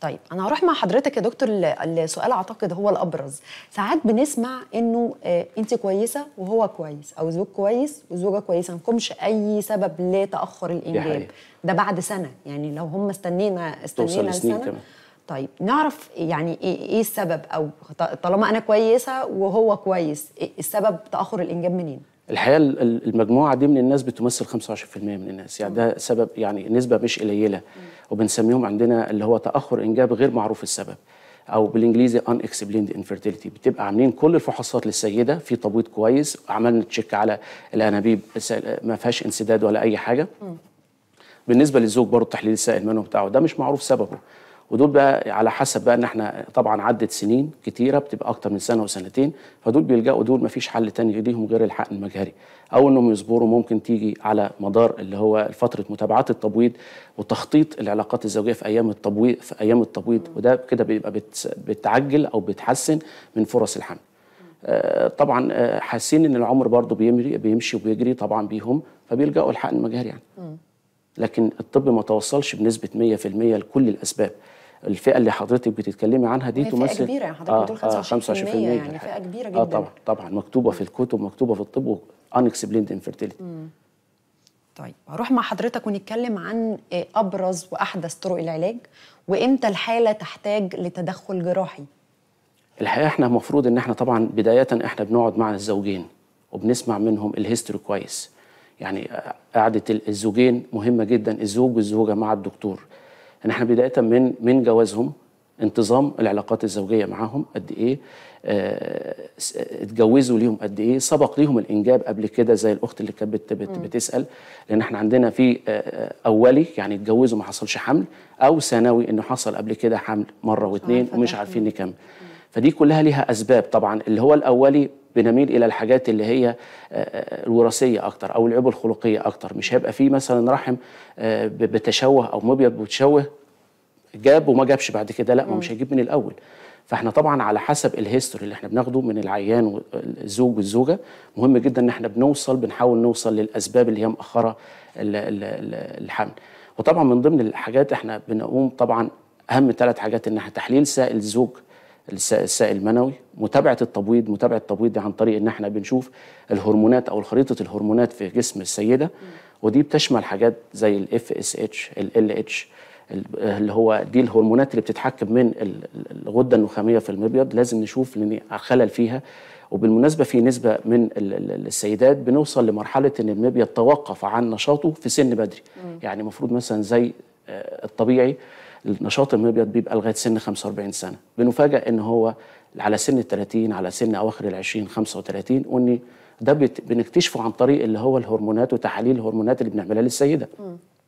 طيب انا هروح مع حضرتك يا دكتور السؤال اعتقد هو الابرز ساعات بنسمع انه آه، انت كويسه وهو كويس او زوج كويس وزوجه كويسه ما لكمش اي سبب لتاخر الانجاب ده بعد سنه يعني لو هم استنينا استنينا سنه كمان. طيب نعرف يعني ايه, إيه السبب او طالما انا كويسه وهو كويس إيه السبب تاخر الانجاب منين الحقيقه المجموعه دي من الناس بتمثل 25% من الناس يعني ده سبب يعني نسبه مش قليله وبنسميهم عندنا اللي هو تاخر انجاب غير معروف السبب او بالانجليزي ان اكسبليند انفيرتيليتي بتبقى عاملين كل الفحوصات للسيده في تبويض كويس عملنا تشيك على الانابيب ما فيهاش انسداد ولا اي حاجه بالنسبه للزوج برضه التحليل السائل منه بتاعه ده مش معروف سببه ودول بقى على حسب بقى ان احنا طبعا عدت سنين كتيره بتبقى اكتر من سنه وسنتين فدول بيلجأوا دول مفيش حل تاني ليهم غير الحقن المجهري او انهم يصبروا ممكن تيجي على مدار اللي هو فتره متابعات التبويض وتخطيط العلاقات الزوجيه في ايام التبويض في ايام التبويض وده كده بيبقى بتعجل او بتحسن من فرص الحمل آه، طبعا آه، حاسين ان العمر برضه بيمري بيمشي وبيجري طبعا بيهم فبيلجأوا الحقن المجهري يعني لكن الطب ما توصلش بنسبه 100% لكل الاسباب الفئه اللي حضرتك بتتكلمي عنها دي تمثل فئه كبيره آه، يعني حضرتك بتقول آه 25%, 25% يعني فئه كبيره آه، جدا اه طبعا طبعا مكتوبه في الكتب مكتوبه في الطب انكسبليند انفيرتيليتي طيب هروح مع حضرتك ونتكلم عن آه، ابرز واحدث طرق العلاج وامتى الحاله تحتاج لتدخل جراحي الحقيقه احنا المفروض ان احنا طبعا بدايه احنا بنقعد مع الزوجين وبنسمع منهم الهيستوري كويس يعني قعده الزوجين مهمه جدا الزوج والزوجه مع الدكتور ان احنا بدايه من من جوازهم انتظام العلاقات الزوجيه معاهم قد ايه آه، اتجوزوا ليهم قد ايه سبق ليهم الانجاب قبل كده زي الاخت اللي كانت بت بتسال لان احنا عندنا في آه، آه، اولي يعني اتجوزوا ما حصلش حمل او ثانوي انه حصل قبل كده حمل مره واثنين ومش عارفين نكمل فدي كلها ليها اسباب طبعا اللي هو الاولي بنميل الى الحاجات اللي هي آه، آه، الوراثيه اكتر او العيوب الخلقيه اكتر مش هيبقى في مثلا رحم آه، بتشوه او مبيض بتشوه جاب وما جابش بعد كده لا ما مش هيجيب من الاول فاحنا طبعا على حسب الهيستوري اللي احنا بناخده من العيان والزوج والزوجه مهم جدا ان احنا بنوصل بنحاول نوصل للاسباب اللي هي مأخره الحمل وطبعا من ضمن الحاجات احنا بنقوم طبعا اهم ثلاث حاجات ان احنا تحليل سائل الزوج السائل المنوي متابعه التبويض متابعه التبويض دي عن طريق ان احنا بنشوف الهرمونات او خريطه الهرمونات في جسم السيده ودي بتشمل حاجات زي الاف اس اتش ال اتش اللي هو دي الهرمونات اللي بتتحكم من الغده النخاميه في المبيض لازم نشوف خلل فيها وبالمناسبه في نسبه من السيدات بنوصل لمرحله ان المبيض توقف عن نشاطه في سن بدري يعني المفروض مثلا زي آه، الطبيعي النشاط المبيض بيبقى لغايه سن 45 سنه بنفاجئ ان هو على سن ال 30 على سن اواخر ال 20 35 وان ده بنكتشفه عن طريق اللي هو الهرمونات وتحاليل الهرمونات اللي بنعملها للسيده م.